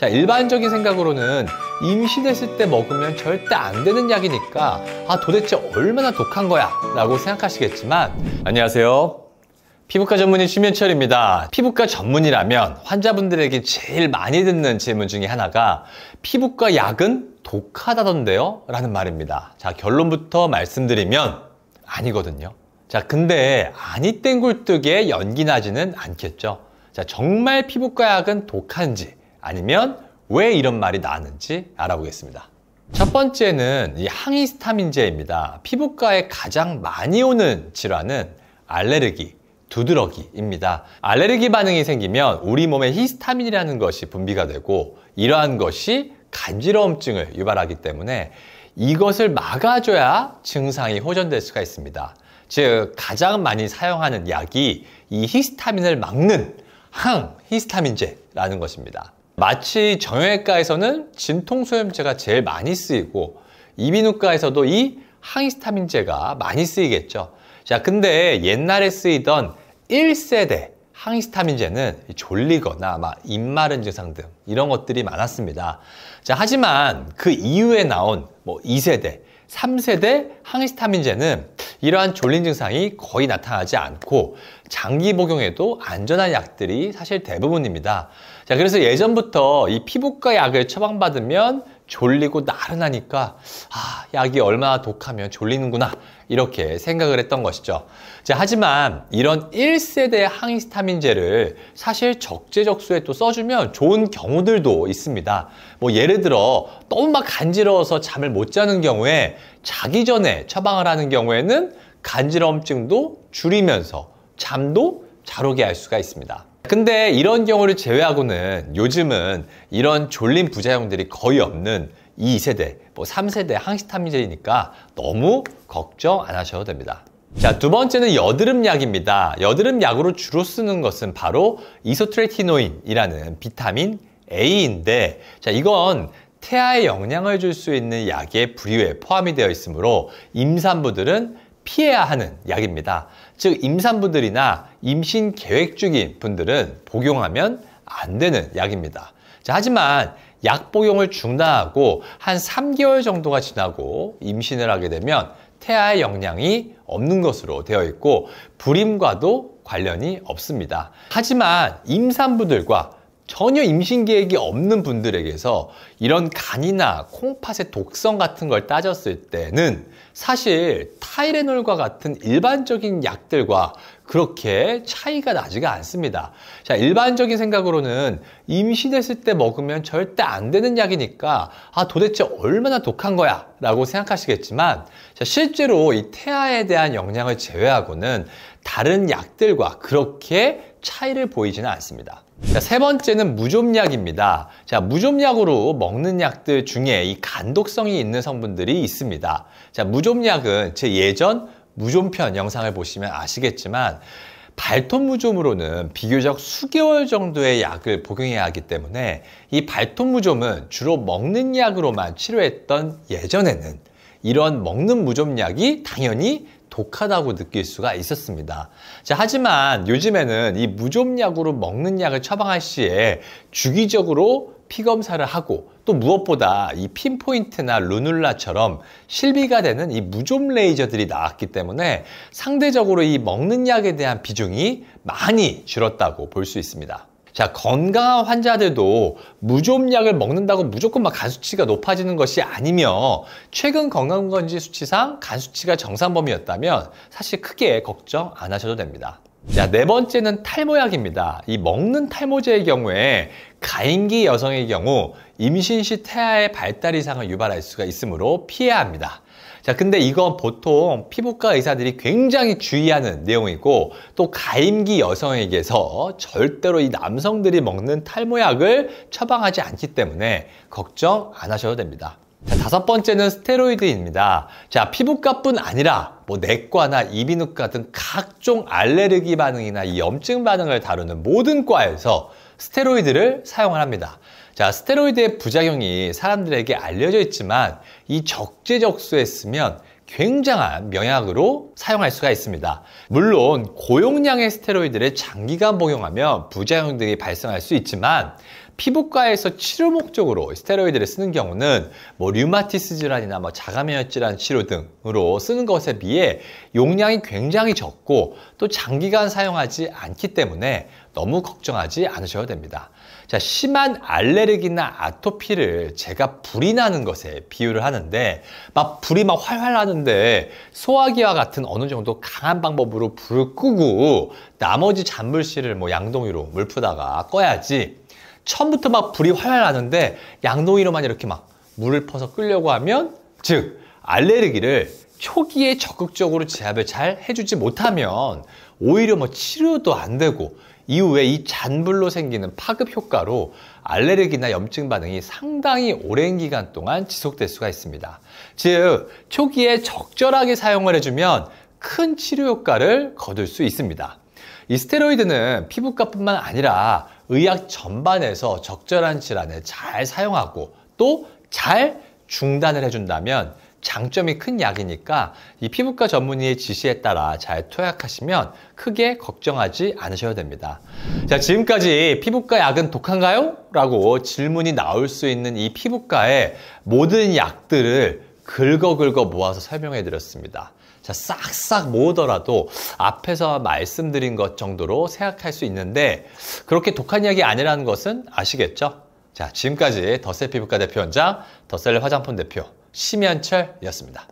자, 일반적인 생각으로는 임신했을 때 먹으면 절대 안 되는 약이니까 아, 도대체 얼마나 독한 거야? 라고 생각하시겠지만 안녕하세요. 피부과 전문의 심현철입니다. 피부과 전문이라면 환자분들에게 제일 많이 듣는 질문 중에 하나가 피부과 약은 독하다던데요? 라는 말입니다. 자, 결론부터 말씀드리면 아니거든요. 자, 근데 아니 땡굴뚝에 연기 나지는 않겠죠. 자, 정말 피부과 약은 독한지 아니면 왜 이런 말이 나는지 알아보겠습니다. 첫 번째는 이 항히스타민제입니다. 피부과에 가장 많이 오는 질환은 알레르기, 두드러기입니다. 알레르기 반응이 생기면 우리 몸에 히스타민이라는 것이 분비가 되고 이러한 것이 간지러움증을 유발하기 때문에 이것을 막아줘야 증상이 호전될 수가 있습니다. 즉 가장 많이 사용하는 약이 이 히스타민을 막는 항히스타민제라는 것입니다. 마치 정형외과에서는 진통소염제가 제일 많이 쓰이고 이비인후과에서도 이 항히스타민제가 많이 쓰이겠죠. 자, 근데 옛날에 쓰이던 1세대 항히스타민제는 졸리거나 막 입마른 증상 등 이런 것들이 많았습니다. 자, 하지만 그 이후에 나온 뭐 2세대, 3세대 항히스타민제는 이러한 졸린 증상이 거의 나타나지 않고 장기 복용에도 안전한 약들이 사실 대부분입니다. 자, 그래서 예전부터 이 피부과 약을 처방받으면 졸리고 나른하니까 아, 약이 얼마나 독하면 졸리는구나 이렇게 생각을 했던 것이죠. 자, 하지만 이런 1세대 항히스타민제를 사실 적재적소에 또 써주면 좋은 경우들도 있습니다. 뭐 예를 들어 너무 막 간지러워서 잠을 못 자는 경우에 자기 전에 처방을 하는 경우에는 간지러움증도 줄이면서 잠도 잘 오게 할 수가 있습니다. 근데 이런 경우를 제외하고는 요즘은 이런 졸림 부작용들이 거의 없는 2세대, 뭐 3세대 항시타민제이니까 너무 걱정 안 하셔도 됩니다. 자, 두 번째는 여드름 약입니다. 여드름 약으로 주로 쓰는 것은 바로 이소트레티노인이라는 비타민 A인데 자, 이건 태아에 영향을 줄 수 있는 약의 부류에 포함이 되어 있으므로 임산부들은 피해야 하는 약입니다. 즉 임산부들이나 임신 계획 중인 분들은 복용하면 안 되는 약입니다. 자, 하지만 약 복용을 중단하고 한 3개월 정도가 지나고 임신을 하게 되면 태아의 영향이 없는 것으로 되어 있고 불임과도 관련이 없습니다. 하지만 임산부들과 전혀 임신 계획이 없는 분들에게서 이런 간이나 콩팥의 독성 같은 걸 따졌을 때는 사실 타이레놀과 같은 일반적인 약들과 그렇게 차이가 나지가 않습니다. 자, 일반적인 생각으로는 임신했을 때 먹으면 절대 안 되는 약이니까 아, 도대체 얼마나 독한 거야? 라고 생각하시겠지만 자, 실제로 이 태아에 대한 영향을 제외하고는 다른 약들과 그렇게 차이를 보이지는 않습니다. 자, 세 번째는 무좀약입니다. 자, 무좀약으로 먹는 약들 중에 이 간독성이 있는 성분들이 있습니다. 자, 무좀약은 제 예전 무좀편 영상을 보시면 아시겠지만 발톱 무좀으로는 비교적 수개월 정도의 약을 복용해야 하기 때문에 이 발톱 무좀은 주로 먹는 약으로만 치료했던 예전에는 이런 먹는 무좀약이 당연히 독하다고 느낄 수가 있었습니다. 자, 하지만 요즘에는 이 무좀약으로 먹는 약을 처방할 시에 주기적으로 피검사를 하고 또 무엇보다 이 핀포인트나 루눌라처럼 실비가 되는 이 무좀 레이저들이 나왔기 때문에 상대적으로 이 먹는 약에 대한 비중이 많이 줄었다고 볼 수 있습니다. 자, 건강한 환자들도 무좀약을 먹는다고 무조건 막 간 수치가 높아지는 것이 아니며 최근 건강검진 수치상 간 수치가 정상 범위였다면 사실 크게 걱정 안 하셔도 됩니다. 자, 네 번째는 탈모약입니다. 이 먹는 탈모제의 경우에 가임기 여성의 경우 임신 시 태아의 발달 이상을 유발할 수가 있으므로 피해야 합니다. 자, 근데 이건 보통 피부과 의사들이 굉장히 주의하는 내용이고 또 가임기 여성에게서 절대로 이 남성들이 먹는 탈모약을 처방하지 않기 때문에 걱정 안 하셔도 됩니다. 자, 다섯 번째는 스테로이드입니다. 자, 피부과뿐 아니라 뭐 내과나 이비인후과 등 각종 알레르기 반응이나 이 염증 반응을 다루는 모든 과에서 스테로이드를 사용을 합니다. 자, 스테로이드의 부작용이 사람들에게 알려져 있지만 이 적재적소에 쓰면 굉장한 명약으로 사용할 수가 있습니다. 물론 고용량의 스테로이드를 장기간 복용하면 부작용들이 발생할 수 있지만 피부과에서 치료 목적으로 스테로이드를 쓰는 경우는 뭐 류마티스 질환이나 뭐 자가면역 질환 치료 등으로 쓰는 것에 비해 용량이 굉장히 적고 또 장기간 사용하지 않기 때문에 너무 걱정하지 않으셔도 됩니다. 자, 심한 알레르기나 아토피를 제가 불이 나는 것에 비유를 하는데 막 불이 막 활활 나는데 소화기와 같은 어느 정도 강한 방법으로 불을 끄고 나머지 잔불씨를뭐 양동이로 물 푸다가 꺼야지 처음부터 막 불이 활활 나는데 양동이로만 이렇게 막 물을 퍼서 끌려고 하면 즉 알레르기를 초기에 적극적으로 제압을 잘 해주지 못하면 오히려 뭐 치료도 안 되고 이후에 이 잔불로 생기는 파급 효과로 알레르기나 염증 반응이 상당히 오랜 기간 동안 지속될 수가 있습니다. 즉, 초기에 적절하게 사용을 해주면 큰 치료 효과를 거둘 수 있습니다. 이 스테로이드는 피부과뿐만 아니라 의학 전반에서 적절한 질환에 잘 사용하고 또 잘 중단을 해준다면 장점이 큰 약이니까 이 피부과 전문의의 지시에 따라 잘 투약하시면 크게 걱정하지 않으셔야 됩니다. 자, 지금까지 피부과 약은 독한가요? 라고 질문이 나올 수 있는 이 피부과의 모든 약들을 긁어긁어 모아서 설명해 드렸습니다. 싹싹 모으더라도 앞에서 말씀드린 것 정도로 생각할 수 있는데 그렇게 독한 이야기 아니라는 것은 아시겠죠? 자, 지금까지 더셀 피부과 대표 원장, 더셀 화장품 대표 심현철이었습니다.